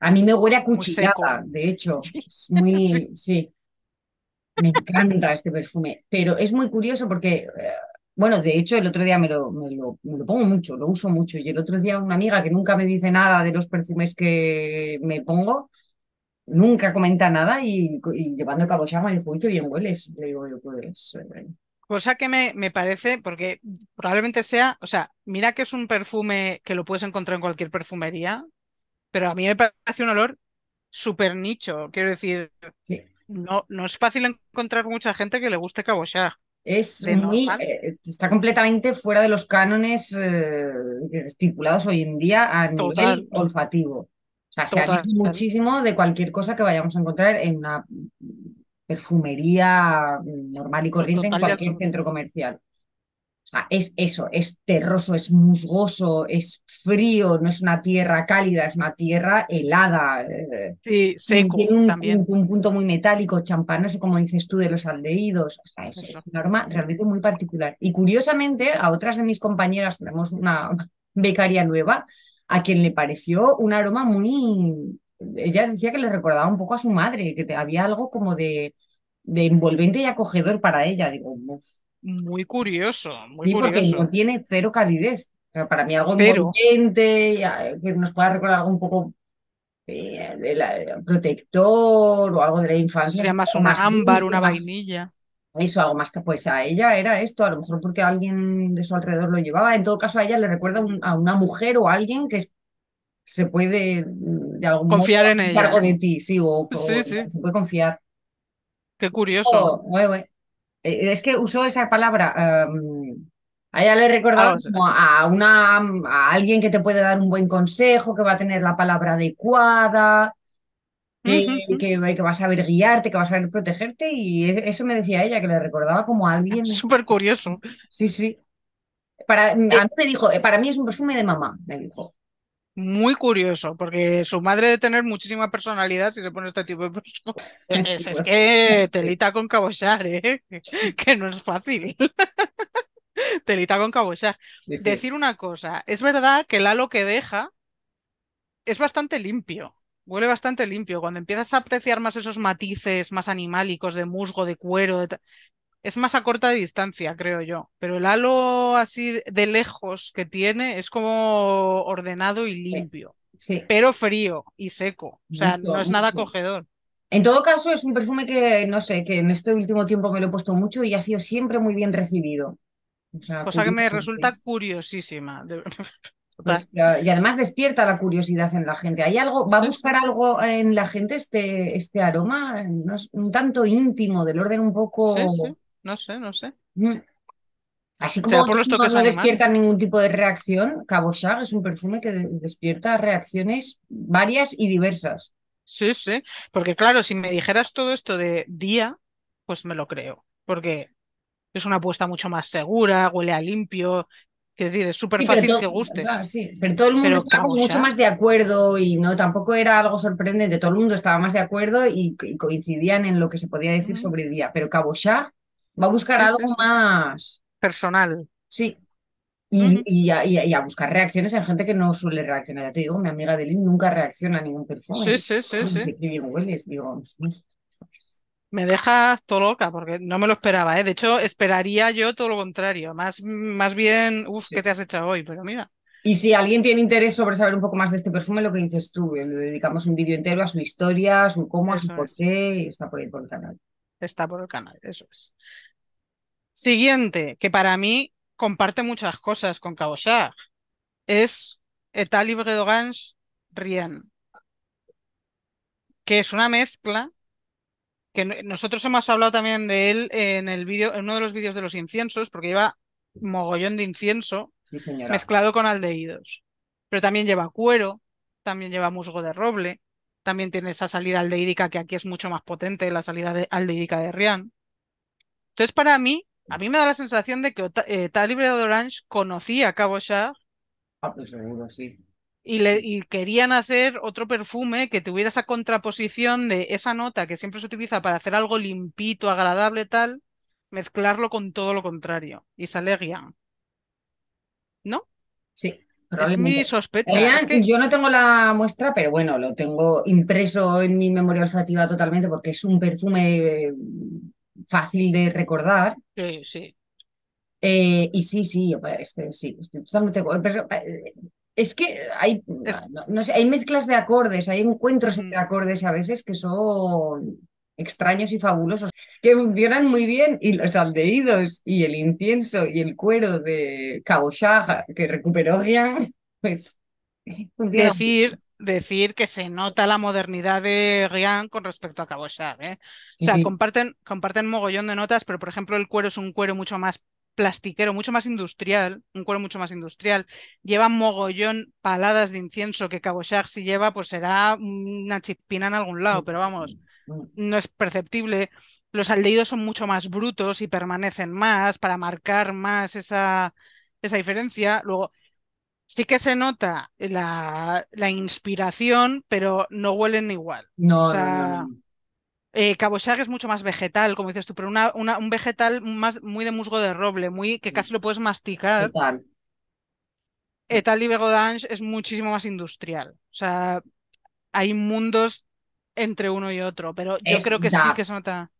A mí me huele a cuchillada, de hecho. muy, sí. Me encanta este perfume. Pero es muy curioso porque, eh, bueno, de hecho, el otro día me lo, lo, me lo pongo mucho, lo uso mucho. Y el otro día una amiga que nunca me dice nada de los perfumes que me pongo, nunca comenta nada y, llevando a cabo llama, dijo, uy, bien hueles. Le digo pues... Eh". Cosa que me, parece, porque probablemente sea, o sea, mira que es un perfume que lo puedes encontrar en cualquier perfumería, pero a mí me parece un olor súper nicho. Quiero decir, no, no es fácil encontrar mucha gente que le guste cabochar. Es muy, eh, está completamente fuera de los cánones eh, estipulados hoy en día a nivel olfativo. O sea, se muchísimo de cualquier cosa que vayamos a encontrar en una perfumería mm, normal y corriente en cualquier centro comercial. O sea, es eso, es terroso, es musgoso, es frío, no es una tierra cálida, es una tierra helada. Eh, sí, seco Tiene un, también. Un, punto muy metálico, champanoso, como dices tú, de los aldeídos. O sea, es, una normal, realmente muy particular. Y curiosamente, a otras de mis compañeras, tenemos una becaria nueva, a quien le pareció un aroma muy... Ella decía que le recordaba un poco a su madre, que había algo como de, de envolvente y acogedor para ella. Digo, Muy curioso, muy sí, curioso. porque no tiene cero calidez. para mí algo envolvente, eh, que nos pueda recordar algo un poco eh, eh, protector o algo de la infancia. Sería más un ámbar, una vainilla. Eso, algo más que pues a ella era esto, a lo mejor porque alguien de su alrededor lo llevaba, en todo caso a ella le recuerda a una mujer o a alguien que se puede mm, de algún confiar en ella. Cargo de ti, sí, o, se puede confiar. Qué curioso. Oh, e, e, es que usó esa palabra. Em, a ella le recordaba a, una, a alguien que te puede dar un buen consejo, que va a tener la palabra adecuada, que, vas a ver guiarte, que vas a ver protegerte y e-, eso me decía ella, que le recordaba como a alguien. Súper curioso. Sí, sí. Para, a mí eh me dijo, eh, para mí es un perfume de mamá, me dijo. Muy curioso, porque su madre debe tener muchísima personalidad si le pone este tipo de perfume. Este es, que telita con cabochar, ¿eh? que no es fácil. telita con cabochar. Decir una cosa, es verdad que el halo que deja es bastante limpio huele bastante limpio. Cuando empiezas a apreciar más esos matices más animálicos de musgo, de cuero, es más a corta distancia, creo yo. Pero el halo así de lejos que tiene es como ordenado y limpio. Sí. Pero frío y seco. O sea, no es nada acogedor. En todo caso, es un perfume que, no sé, que en este último tiempo me lo he puesto mucho y ha sido siempre muy bien recibido. Cosa que me resulta curiosísima. Pues y además despierta la curiosidad en la gente. ¿Hay algo, va a buscar algo en la gente este, este aroma? No es un tanto íntimo, del orden un poco. No sé, no sé. Mm. Así como no despierta ningún tipo de reacción, Cabochard es un perfume que despierta reacciones varias y diversas. Sí, sí, porque claro, si me dijeras todo esto de día, pues me lo creo, porque es una apuesta mucho más segura, huele a limpio, es decir, es súper fácil que guste. pero todo el mundo estaba mucho más de acuerdo y no tampoco era algo sorprendente. Todo el mundo estaba más de acuerdo y, coincidían en lo que se podía decir sobre el día. Pero Cabochá va a buscar algo más personal. Sí. Y, a, buscar reacciones hay gente que no suele reaccionar. Ya te digo, mi amiga Delin nunca reacciona a ningún perfume. Sí, sí, sí. sí. bien me deja todo loca porque no me lo esperaba, ¿eh? De hecho, esperaría yo todo lo contrario, más, más bien, uff, ¿qué te has hecho hoy? Pero mira. Y si alguien tiene interés sobre saber un poco más de este perfume, lo que dices tú, eh, le dedicamos un vídeo entero a su historia, a su cómo, a su por qué, está por ahí por el canal. Está por el canal, eso es. Siguiente, que para mí comparte muchas cosas con Cabochard, es Etalibre Libre d'Orange Rien, que es una mezcla que nosotros hemos hablado también de él en el vídeo, en uno de los vídeos de los inciensos, porque lleva mogollón de incienso mezclado con aldeídos Pero también lleva cuero, también lleva musgo de roble, también tiene esa salida aldeídica que aquí es mucho más potente, la salida de, aldehídica de Rian. Entonces, para mí, a mí me da la sensación de que eh, Talibre de Orange conocía a Cabo Ah, pues seguro, sí y, querían hacer otro perfume que tuviera esa contraposición de esa nota que siempre se utiliza para hacer algo limpito, agradable, tal, mezclarlo con todo lo contrario. Y sale Guián. ¿No? Sí. Es mi sospecha. que... Yo no tengo la muestra, pero bueno, lo tengo impreso en mi memoria olfativa totalmente porque es un perfume fácil de recordar. Sí, sí. Eh, y sí, sí, pues, este, sí, totalmente. Es que hay, no, sé, hay mezclas de acordes, hay encuentros de mm. acordes a veces que son extraños y fabulosos, que funcionan muy bien, y los aldeídos, y el incienso y el cuero de cabosha que recuperó Rian. pues... Decir, decir que se nota la modernidad de Rian con respecto a Cabo ¿eh? O sea, Comparten, comparten mogollón de notas, pero por ejemplo el cuero es un cuero mucho más plastiquero, mucho más industrial, un cuero mucho más industrial. Lleva mogollón paladas de incienso que Cabochard si lleva, pues será una chispina en algún lado, pero vamos, no es perceptible. Los aldeídos son mucho más brutos y permanecen más para marcar más esa, esa diferencia. Luego, sí que se nota la, inspiración, pero no huelen igual. o sea, no, eh, es mucho más vegetal, como dices tú, pero una, un vegetal más, muy de musgo de roble, muy, que casi lo puedes masticar. Etal y Begodange es muchísimo más industrial. O sea, hay mundos entre uno y otro, pero yo creo que sí que se nota.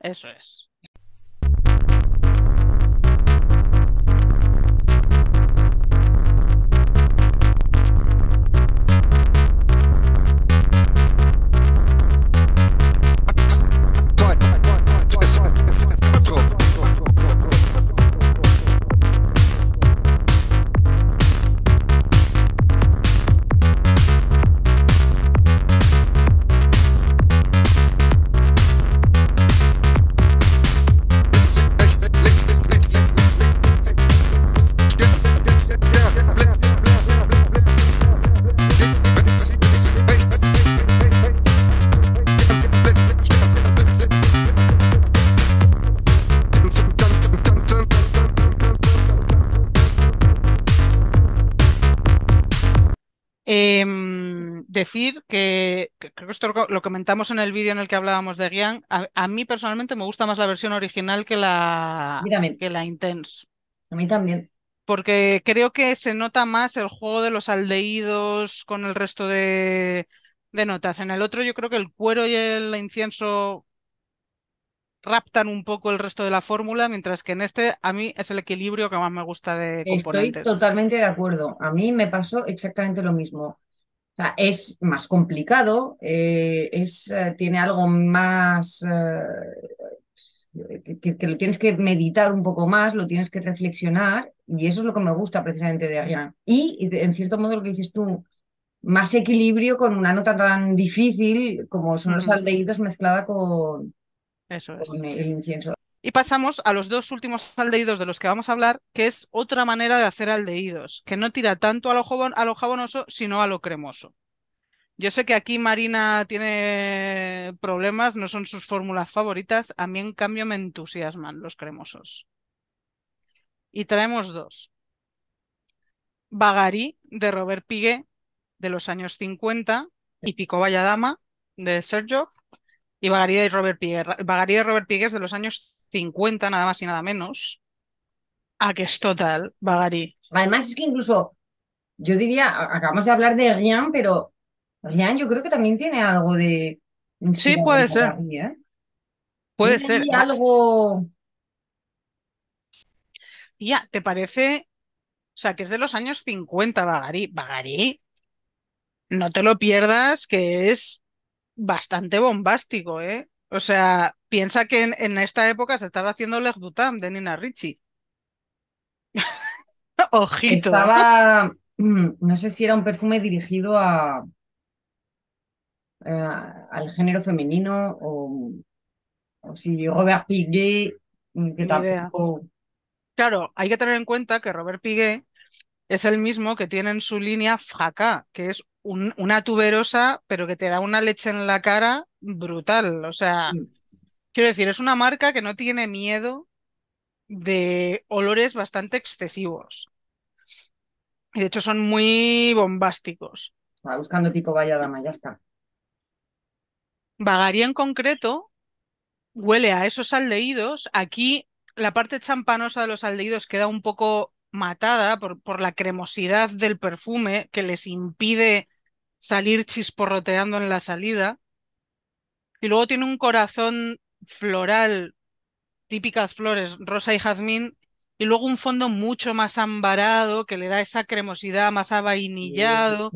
Eso es. decir que, creo que esto lo comentamos en el vídeo en el que hablábamos de Gian, a, mí personalmente me gusta más la versión original que la, que la Intense. A mí también. Porque creo que se nota más el juego de los aldeídos con el resto de, de notas. En el otro yo creo que el cuero y el incienso raptan un poco el resto de la fórmula, mientras que en este a mí es el equilibrio que más me gusta de componentes. Estoy totalmente de acuerdo. A mí me pasó exactamente lo mismo. O sea, es más complicado, eh, es, eh, tiene algo más eh, que, lo tienes que meditar un poco más, lo tienes que reflexionar, y eso es lo que me gusta precisamente de Arián. Y en cierto modo lo que dices tú, más equilibrio con una nota tan difícil como son los aldehídos mezclada con, eso con el incienso. Y pasamos a los dos últimos aldeídos de los que vamos a hablar, que es otra manera de hacer aldeídos, que no tira tanto a lo, jabonoso, sino a lo cremoso. Yo sé que aquí Marina tiene problemas, no son sus fórmulas favoritas, a mí en cambio me entusiasman los cremosos. Y traemos dos. Bagarí, de Robert Piguet, de los años 50, y Pico Valladama, de Sergio, y Bagarí de Robert Piguet. Bagarí de Robert Piguet de los años 50 nada más y nada menos, a que es total, Bagari. Además es que incluso, yo diría, acabamos de hablar de Rian, pero Rian yo creo que también tiene algo de... Sí, puede ser. ¿eh? Puede ser. algo... ya ¿te parece? O sea, que es de los años 50, Bagari. Bagari, no te lo pierdas, que es bastante bombástico, ¿eh? O sea, piensa que en, esta época se estaba haciendo Leg Dutam de Nina Ricci. Ojito. Estaba, mm, no sé si era un perfume dirigido a, eh, al género femenino o, o si Robert Piguet, mm, que Claro, hay que tener en cuenta que Robert Piguet es el mismo que tiene en su línea Fraca, que es una tuberosa, pero que te da una leche en la cara brutal. O sea, mm. quiero decir, es una marca que no tiene miedo de olores bastante excesivos. Y de hecho son muy bombásticos. Va buscando tipo Valladama, ya está. vagaría en concreto huele a esos aldeídos. Aquí la parte champanosa de los aldeídos queda un poco matada por, por la cremosidad del perfume que les impide salir chisporroteando en la salida. Y luego tiene un corazón floral, típicas flores, rosa y jazmín, y luego un fondo mucho más ambarado que le da esa cremosidad más avainillado.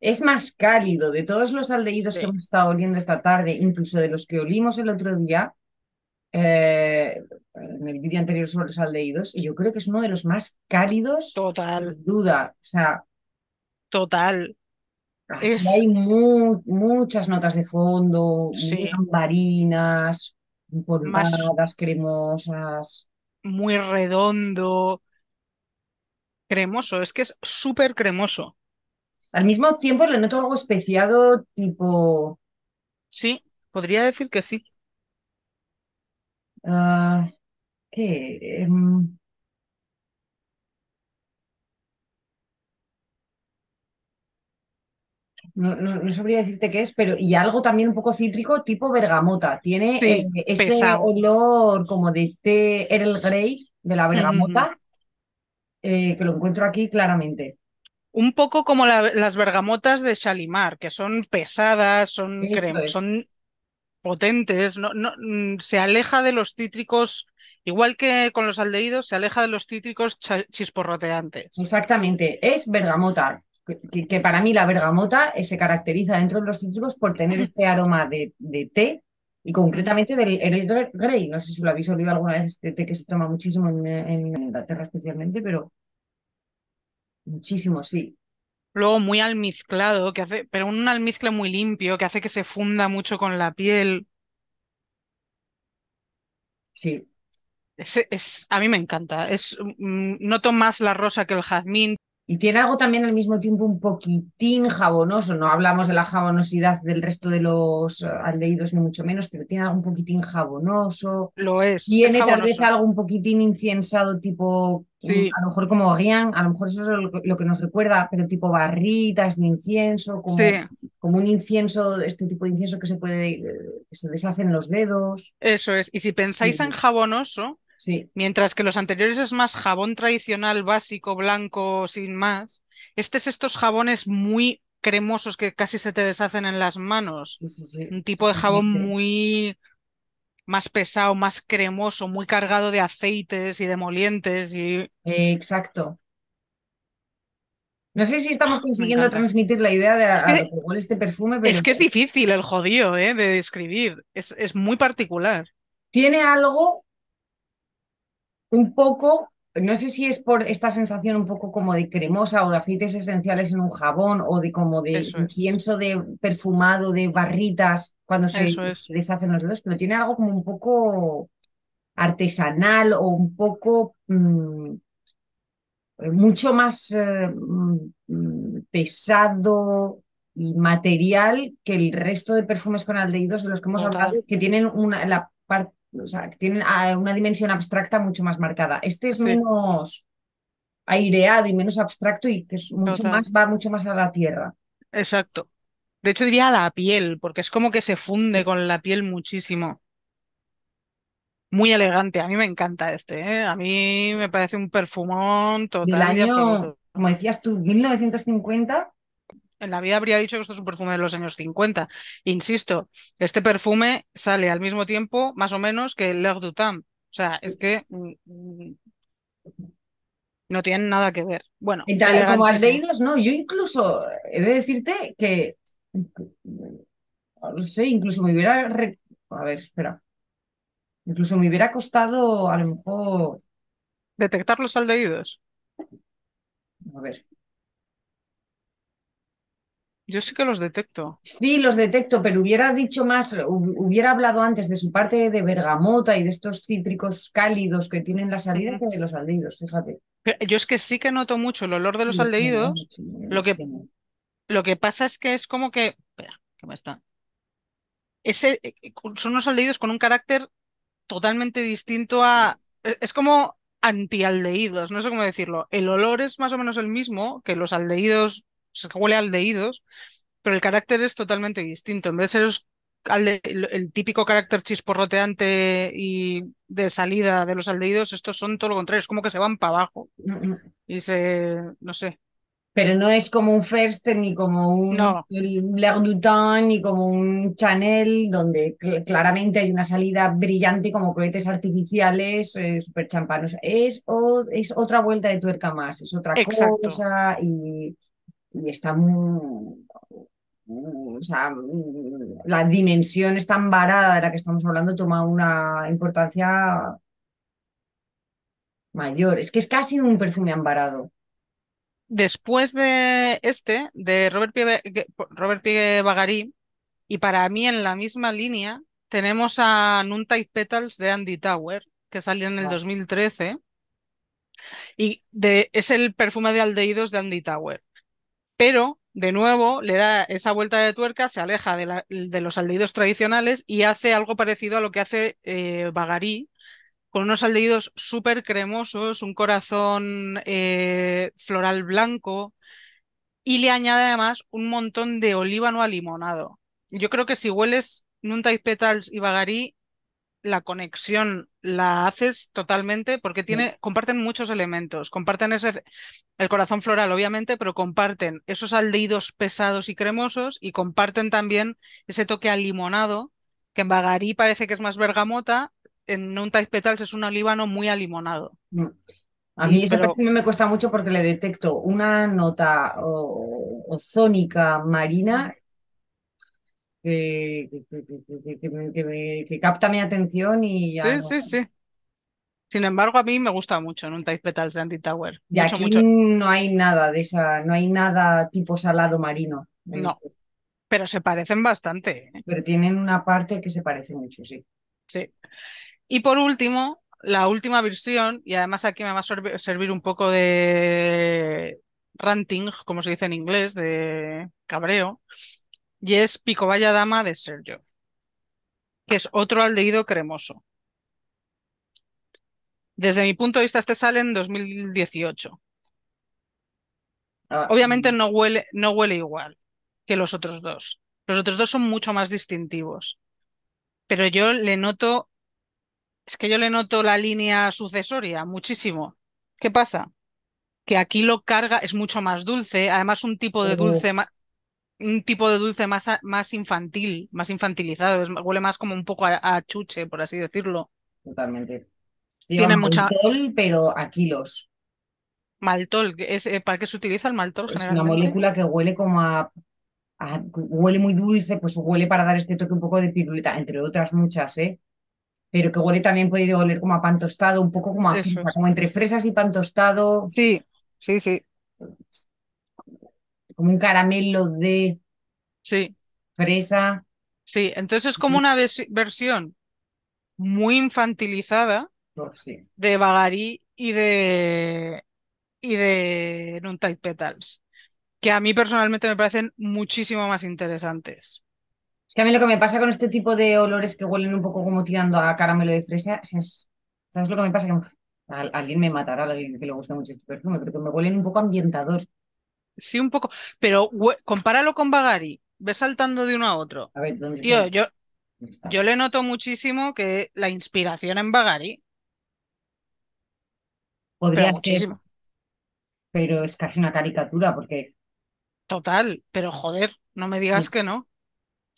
Es. más cálido de todos los aldeídos que hemos estado oliendo esta tarde, incluso de los que olimos el otro día, eh, en el vídeo anterior sobre los aldeídos. y yo creo que es uno de los más cálidos. Total. duda, o sea. Total. Hay muchas notas de fondo, sí. más cremosas. Muy redondo, cremoso, es que es súper cremoso. Al mismo tiempo le noto algo especiado, tipo. Sí, podría decir que sí. Ah, ¿Qué? Em, no, sabría decirte qué es, pero y algo también un poco cítrico, tipo bergamota. Tiene eh, ese olor como de té Earl Grey de la bergamota, eh, que lo encuentro aquí claramente. Un poco como las bergamotas de Shalimar, que son pesadas, son, son potentes, no, no, mm, se aleja de los cítricos Igual que con los aldeídos, se aleja de los cítricos chisporroteantes. Exactamente, es bergamota que, para mí la bergamota eh, se caracteriza dentro de los cítricos por tener este aroma de, té y concretamente del Earl Grey. No sé si lo habéis olvidado alguna vez, este té que se toma muchísimo en, en Inglaterra especialmente, pero muchísimo, sí. Luego muy almizclado, que hace, pero un almizcle muy limpio, que hace que se funda mucho con la piel. Sí. a mí me encanta. Es, mm, noto más la rosa que el jazmín. Y tiene algo también al mismo tiempo un poquitín jabonoso, no hablamos de la jabonosidad del resto de los eh, aldeídos ni mucho menos, pero tiene algo un poquitín jabonoso. Lo es. Tiene tal vez algo un poquitín inciensado, tipo, mm, a lo mejor como Rian, a lo mejor eso es lo, que nos recuerda, pero tipo barritas de incienso, como, como un incienso, este tipo de incienso que se puede, eh, que se deshacen los dedos. Eso es, y si pensáis en jabonoso, Mientras que los anteriores es más jabón tradicional, básico, blanco, sin más. Este es estos jabones muy cremosos que casi se te deshacen en las manos. Un tipo de jabón muy más pesado, más cremoso, muy cargado de aceites y de molientes. Y... Exacto. No sé si estamos ah, consiguiendo transmitir la idea de a, este perfume. Es que es difícil el jodío ¿eh? de describir. Es, es, muy particular. Tiene algo un poco, no sé si es por esta sensación un poco como de cremosa o de aceites esenciales en un jabón o de como de un pienso de perfumado, de barritas cuando se, deshacen los dedos, pero tiene algo como un poco artesanal o un poco mm, mucho más eh, mm, pesado y material que el resto de perfumes con aldehídos de los que hemos hablado, que tienen una, la parte o sea, tienen ah, una dimensión abstracta mucho más marcada. Este es menos aireado y menos abstracto y que mucho más, va mucho más a la tierra. Exacto. De hecho diría a la piel, porque es como que se funde con la piel muchísimo. Muy elegante, a mí me encanta este, ¿eh? a mí me parece un perfumón total. El año, como decías tú, 1950, en la vida habría dicho que esto es un perfume de los años 50. Insisto, este perfume sale al mismo tiempo, más o menos, que el L'Air du Temps. O sea, es que mm, mm, no tienen nada que ver. Bueno, y tal como leído, no. Yo incluso he de decirte que, no sé, incluso me hubiera. A ver, espera. Incluso me hubiera costado, a lo mejor. ¿Detectar los aldeídos A ver. Yo sí que los detecto. Sí, los detecto, pero hubiera dicho más, hubiera hablado antes de su parte de bergamota y de estos cítricos cálidos que tienen la salida que de los aldeídos, fíjate. Yo es que sí que noto mucho el olor de los aldeídos. lo, que, lo que pasa es que es como que. Espera, que me está. Ese, eh, eh, son unos aldeídos con un carácter totalmente distinto a. E, es como antialdeídos, no sé cómo decirlo. El olor es más o menos el mismo que los aldeídos se huele a pero el carácter es totalmente distinto. En vez de ser el típico carácter chisporroteante y de salida de los aldeídos, estos son todo lo contrario, es como que se van para abajo y se, no sé. Pero no es como un First ni como un no. du Temps ni como un Chanel, donde claramente hay una salida brillante como cohetes artificiales, súper eh, super champanos. Es, es otra vuelta de tuerca más, es otra cosa y y está muy, sea, la dimensión está tan de la que estamos hablando toma una importancia mayor. Es que es casi un perfume ambarado. Después de este, de Robert P. Robert y para mí en la misma línea, tenemos a Nuntai Petals de Andy Tower, que salió en el 2013. Y de, es el perfume de aldeídos de Andy Tower pero de nuevo le da esa vuelta de tuerca, se aleja de, los aldeídos tradicionales y hace algo parecido a lo que hace eh, Bagarí con unos aldeídos súper cremosos, un corazón eh, floral blanco y le añade además un montón de olíbano limonado. Yo creo que si hueles Nuntai Petals y Bagarí la conexión la haces totalmente porque tiene, comparten muchos elementos, comparten ese, el corazón floral, obviamente, pero comparten esos aldeídos pesados y cremosos y comparten también ese toque al limonado, que en Bagarí parece que es más bergamota, en un Tais Petals es un alíbano muy alimonado. Mm. A mí eso me cuesta mucho porque le detecto una nota ozónica marina que, capta mi atención y Sí, sí, sí. Sin embargo, a mí me gusta mucho en un Type Petals de tower aquí no hay nada de esa, no hay nada tipo salado marino. No, pero se parecen bastante. ¿eh? Pero tienen una parte que se parece mucho, sí. Sí. Y por último, la última versión, y además aquí me va a servir un poco de ranting, como se dice en inglés, de cabreo y es Pico Valla Dama de Sergio, que es otro aldeído cremoso. Desde mi punto de vista, este sale en 2018. Ah, Obviamente mm. no huele, no huele igual que los otros dos. Los otros dos son mucho más distintivos. Pero yo le noto, es que yo le noto la línea sucesoria muchísimo. ¿Qué pasa? Que aquí lo carga, es mucho más dulce, además un tipo de dulce más un tipo de dulce más, más infantil, más infantilizado, huele más como un poco a, chuche, por así decirlo. Totalmente. Tiene mucha... maltol, pero a kilos. Maltol, ¿es, eh, ¿para qué se utiliza el maltol? Es una molécula que huele como a, huele muy dulce, pues huele para dar este toque un poco de piruleta, entre otras muchas, ¿eh? Pero que huele también puede oler como a pan tostado, un poco como a, como entre fresas y pan tostado. Sí, sí, sí un caramelo de fresa. Sí, entonces es como una versión muy infantilizada de Bagarí y de y de Petals, que a mí personalmente me parecen muchísimo más interesantes. Es que a mí lo que me pasa con este tipo de olores que huelen un poco como tirando a caramelo de fresa, es, ¿sabes lo que me pasa? Que alguien me matará, alguien que le guste mucho este perfume, pero que me huelen un poco ambientador. Sí, un poco. Pero compáralo con Bagari. Ve saltando de uno a otro. A ver, Tío, yo, yo le noto muchísimo que la inspiración en Bagari. Podría pero ser. Pero es casi una caricatura, porque. Total, pero joder, no me digas que no. O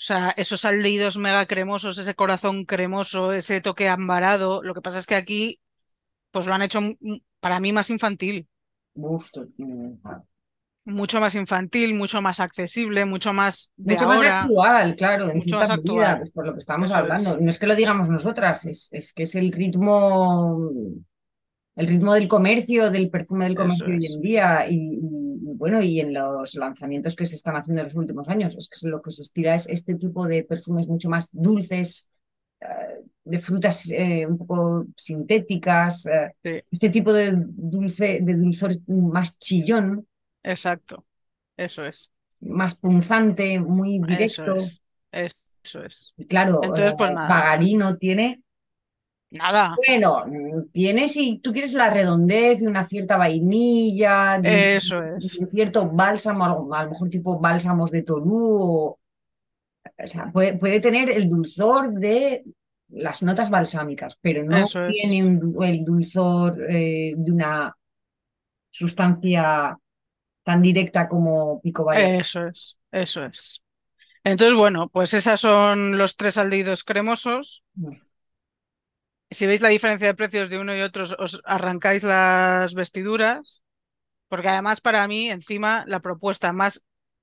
sea, esos aldeídos mega cremosos, ese corazón cremoso, ese toque ambarado. Lo que pasa es que aquí, pues lo han hecho para mí más infantil. Mm, mucho más infantil, mucho más accesible, mucho más de mucho más actual, claro, en mucho más pues por lo que estamos hablando. No es que lo digamos nosotras, es, que es el ritmo, el ritmo del comercio, del perfume del comercio hoy en día y, bueno y en los lanzamientos que se están haciendo en los últimos años, es que lo que se estira es este tipo de perfumes mucho más dulces, eh, de frutas eh, un poco sintéticas, eh, este tipo de dulce, de dulzor más chillón, Exacto, eso es. Más punzante, muy directo. Eso es. Claro, Entonces, pues Pagarino tiene Nada. Bueno, tiene si tú quieres la redondez de una cierta vainilla, de, Eso es. un cierto bálsamo, a lo mejor tipo bálsamos de Tolú, o, sea, puede, tener el dulzor de las notas balsámicas, pero no tiene el dulzor eh, de una sustancia tan directa como Pico Valle. Eso es, eso es. Entonces, bueno, pues esas son los tres aldeídos cremosos. Mm. Si veis la diferencia de precios de uno y otro, os arrancáis las vestiduras, porque además para mí, encima, la propuesta más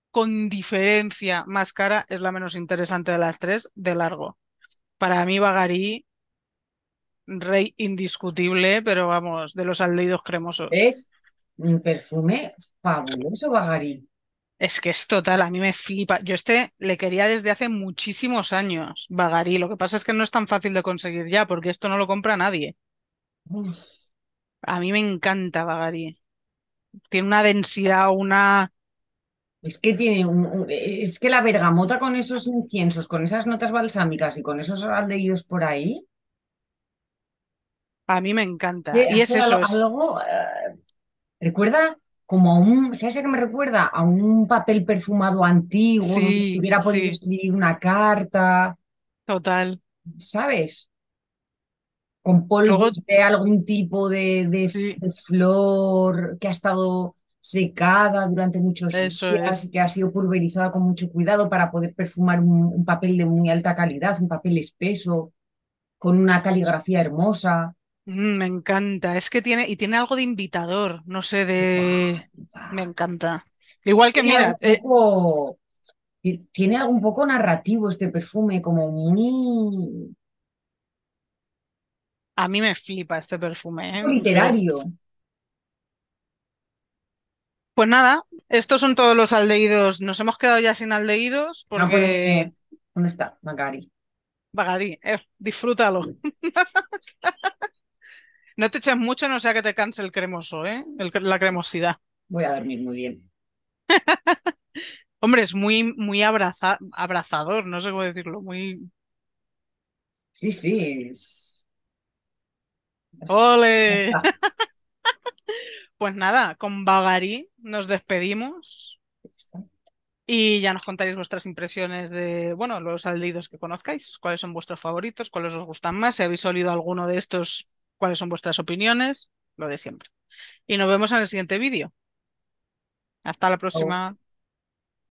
con diferencia más cara es la menos interesante de las tres, de largo. Para mí, Bagarí, rey indiscutible, pero vamos, de los aldeídos cremosos. Es un perfume Fabuloso Bagarín. Es que es total, a mí me flipa. Yo este le quería desde hace muchísimos años, Bagarí. Lo que pasa es que no es tan fácil de conseguir ya, porque esto no lo compra nadie. A mí me encanta Bagarí. Tiene una densidad, una. Es que tiene es que la bergamota con esos inciensos, con esas notas balsámicas y con esos aldeídos por ahí. A mí me encanta. Y es eso. Eh, recuerda como a un, me recuerda? A un papel perfumado antiguo, donde se hubiera podido escribir una carta. Total. ¿Sabes? Con polvo de algún tipo de, flor que ha estado secada durante muchos años y que ha sido pulverizada con mucho cuidado para poder perfumar un papel de muy alta calidad, un papel espeso, con una caligrafía hermosa. Mm, me encanta, es que tiene, y tiene algo de invitador, no sé, de... Me encanta. Igual que, mira... Eh, tiene algo un poco narrativo este perfume, como muy... A mí me flipa este perfume. ¿eh? Literario. Pues nada, estos son todos los aldeídos Nos hemos quedado ya sin aldeídos pues, porque... Eh, ¿Dónde está? Bagari Bagari, disfrútalo. No te eches mucho, no sea que te canse el cremoso, ¿eh? la cremosidad. Voy a dormir muy bien. Hombre, es muy, muy abrazador, no sé cómo decirlo, muy. Sí, sí. ¡Ole! pues nada, con Bagarí nos despedimos. Y ya nos contaréis vuestras impresiones de, bueno, los aldeídos que conozcáis, cuáles son vuestros favoritos, cuáles os gustan más, si habéis oído alguno de estos cuáles son vuestras opiniones, lo de siempre. Y nos vemos en el siguiente vídeo. Hasta la próxima.